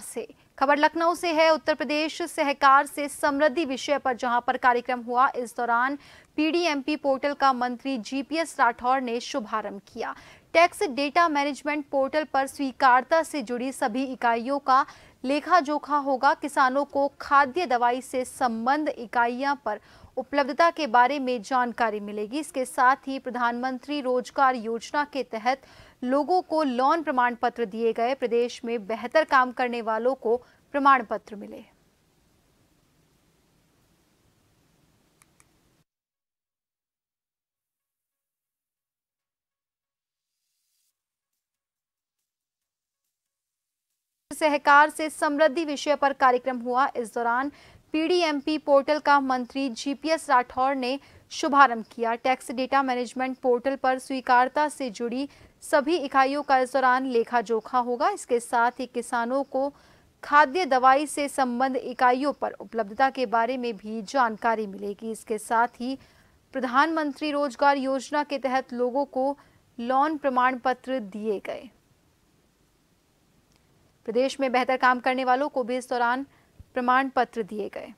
से खबर लखनऊ से है उत्तर प्रदेश सहकार से समृद्धि विषय पर जहां पर कार्यक्रम हुआ इस दौरान पीडीएमपी पोर्टल का मंत्री जीपीएस राठौर ने शुभारंभ किया टैक्स डेटा मैनेजमेंट पोर्टल पर स्वीकारता से जुड़ी सभी इकाइयों का लेखा जोखा होगा किसानों को खाद्य दवाई से संबंध इकाइयां पर उपलब्धता के बारे में जानकारी मिलेगी इसके साथ ही प्रधानमंत्री रोजगार योजना के तहत लोगों को लोन प्रमाण पत्र दिए गए प्रदेश में बेहतर काम करने वालों को प्रमाण पत्र मिले सहकार से समृद्धि विषय पर कार्यक्रम हुआ इस दौरान पीडीएमपी पोर्टल का मंत्री जीपीएस राठौर ने शुभारंभ किया टैक्स डेटा मैनेजमेंट पोर्टल पर स्वीकारता से जुड़ी सभी इकाइयों का इस दौरान लेखा जोखा होगा इसके साथ ही किसानों को खाद्य दवाई से संबंध इकाइयों पर उपलब्धता के बारे में भी जानकारी मिलेगी इसके साथ ही प्रधानमंत्री रोजगार योजना के तहत लोगों को लोन प्रमाण पत्र दिए गए प्रदेश में बेहतर काम करने वालों को भी इस दौरान प्रमाण पत्र दिए गए